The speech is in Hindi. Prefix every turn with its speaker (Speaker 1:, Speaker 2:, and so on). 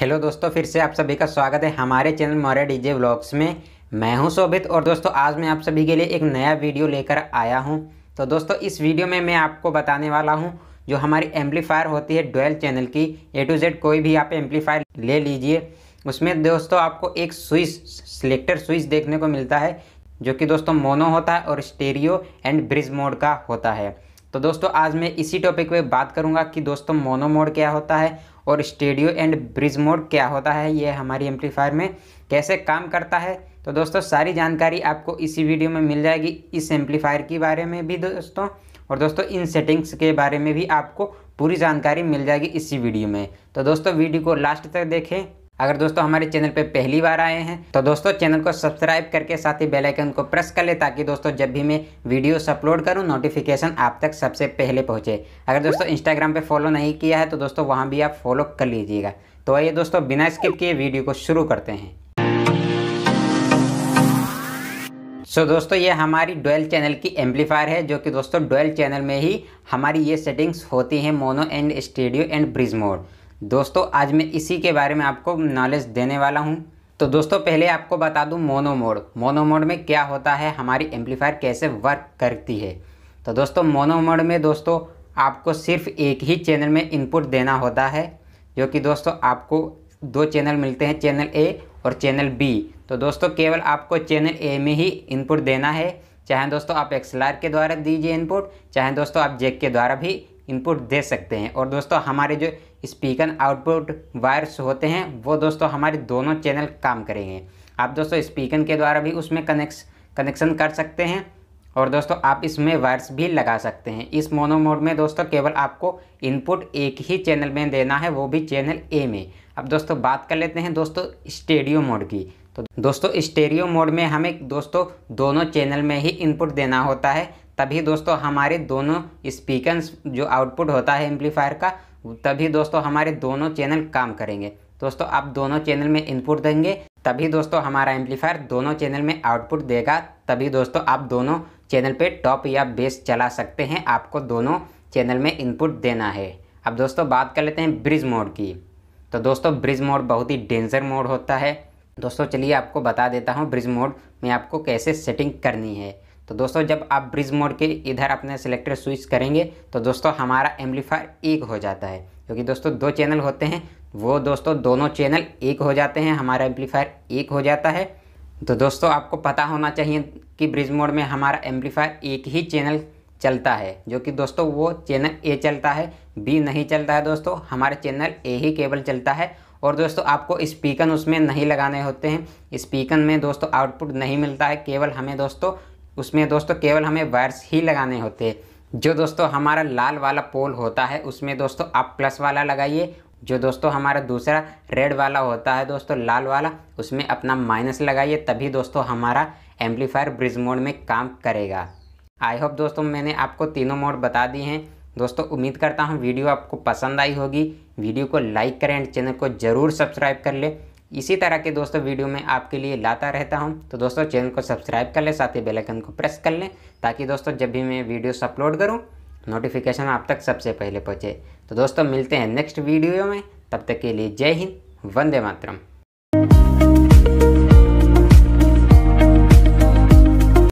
Speaker 1: हेलो दोस्तों फिर से आप सभी का स्वागत है हमारे चैनल मोरे डीजे व्लॉग्स में मैं हूं शोभित और दोस्तों आज मैं आप सभी के लिए एक नया वीडियो लेकर आया हूं तो दोस्तों इस वीडियो में मैं आपको बताने वाला हूं जो हमारी एम्पलीफायर होती है डोल चैनल की ए टू जेड कोई भी आप एम्पलीफायर ले लीजिए उसमें दोस्तों आपको एक स्विच सिलेक्टर स्विच देखने को मिलता है जो कि दोस्तों मोनो होता है और स्टेरियो एंड ब्रिज मोड का होता है तो दोस्तों आज मैं इसी टॉपिक पे बात करूंगा कि दोस्तों मोनो मोड क्या होता है और स्टेडियो एंड ब्रिज मोड क्या होता है ये हमारी एम्पलीफायर में कैसे काम करता है तो दोस्तों सारी जानकारी आपको इसी वीडियो में मिल जाएगी इस एम्पलीफायर के बारे में भी दोस्तों और दोस्तों इन सेटिंग्स के बारे में भी आपको पूरी जानकारी मिल जाएगी इसी वीडियो में तो दोस्तों वीडियो को लास्ट तक देखें अगर दोस्तों हमारे चैनल पर पहली बार आए हैं तो दोस्तों चैनल को सब्सक्राइब करके साथ ही बेल आइकन को प्रेस कर ले ताकि दोस्तों जब भी मैं वीडियोस अपलोड करूं नोटिफिकेशन आप तक सबसे पहले पहुंचे अगर दोस्तों इंस्टाग्राम पे फॉलो नहीं किया है तो दोस्तों वहां भी आप फॉलो कर लीजिएगा तो आइए दोस्तों बिना स्किप किए वीडियो को शुरू करते हैं सो so, दोस्तों ये हमारी डोयल चैनल की एम्पलीफायर है जो कि दोस्तों डोएल चैनल में ही हमारी ये सेटिंग्स होती हैं mono and stereo and bridge mode दोस्तों आज मैं इसी के बारे में आपको नॉलेज देने वाला हूँ तो दोस्तों पहले आपको बता दूँ मोनो मोड मोनो मोड में क्या होता है हमारी एम्पलीफायर कैसे वर्क करती है तो दोस्तों मोनो मोड में दोस्तों आपको सिर्फ एक ही चैनल में इनपुट देना होता है जो कि दोस्तों आपको दो चैनल मिलते हैं चैनल ए और चैनल बी तो दोस्तों केवल आपको चैनल ए में ही इनपुट देना है चाहे दोस्तों आप एक्सलार के द्वारा दीजिए इनपुट चाहे दोस्तों आप जेक के द्वारा भी इनपुट दे सकते हैं और दोस्तों हमारे जो स्पीकर आउटपुट वायर्स होते हैं वो दोस्तों हमारे दोनों चैनल काम करेंगे आप दोस्तों स्पीकर के द्वारा भी उसमें कनेक्स कनेक्शन कर सकते हैं और दोस्तों आप इसमें वायर्स भी लगा सकते हैं इस मोनो मोड में दोस्तों केवल आपको इनपुट एक ही चैनल में देना है वो भी चैनल ए में अब दोस्तों बात कर लेते हैं दोस्तों स्टेडियो मोड की तो दोस्तों स्टेरियो मोड में हमें दोस्तों दोनों चैनल में ही इनपुट देना होता है तभी दोस्तों हमारे दोनों स्पीकर जो आउटपुट होता है एम्पलीफायर का तभी दोस्तों हमारे दोनों चैनल काम करेंगे दोस्तों आप दोनों चैनल में इनपुट देंगे तभी दोस्तों हमारा एम्पलीफायर दोनों चैनल में आउटपुट देगा तभी दोस्तों आप दोनों चैनल पे टॉप या बेस चला सकते हैं आपको दोनों चैनल में इनपुट देना है अब दोस्तों बात कर लेते हैं ब्रिज मोड की तो दोस्तों ब्रिज मोड बहुत ही डेंजर मोड होता है दोस्तों चलिए आपको बता देता हूँ ब्रिज मोड में आपको कैसे सेटिंग करनी है तो दोस्तों जब आप ब्रिज मोड के इधर अपने सिलेक्टर स्विच करेंगे तो दोस्तों हमारा एम्पलीफायर एक हो जाता है क्योंकि दोस्तों दो चैनल होते हैं वो दोस्तों दोनों चैनल एक हो जाते हैं हमारा एम्पलीफायर एक हो जाता है तो दोस्तों आपको पता होना चाहिए कि ब्रिज मोड में हमारा एम्पलीफायर एक ही चैनल चलता है जो कि दोस्तों वो चैनल ए चलता है बी नहीं चलता है दोस्तों हमारा चैनल ए ही केबल चलता है और दोस्तों आपको स्पीकर उसमें नहीं लगाने होते हैं स्पीकर में दोस्तों आउटपुट नहीं मिलता है केवल हमें दोस्तों उसमें दोस्तों केवल हमें वायर्स ही लगाने होते हैं जो दोस्तों हमारा लाल वाला पोल होता है उसमें दोस्तों आप प्लस वाला लगाइए जो दोस्तों हमारा दूसरा रेड वाला होता है दोस्तों लाल वाला उसमें अपना माइनस लगाइए तभी दोस्तों हमारा एम्पलीफायर ब्रिज मोड में काम करेगा आई होप दोस्तों मैंने आपको तीनों मोड बता दिए हैं दोस्तों उम्मीद करता हूँ वीडियो आपको पसंद आई होगी वीडियो को लाइक करें एंड चैनल को ज़रूर सब्सक्राइब कर ले इसी तरह के दोस्तों वीडियो में आपके लिए लाता रहता हूँ तो दोस्तों चैनल को सब्सक्राइब कर लें साथ ही बेलाइकन को प्रेस कर लें ताकि दोस्तों जब भी मैं वीडियोस अपलोड करूँ नोटिफिकेशन आप तक सबसे पहले पहुँचे तो दोस्तों मिलते हैं नेक्स्ट वीडियो में तब तक के लिए जय हिंद वंदे मातरम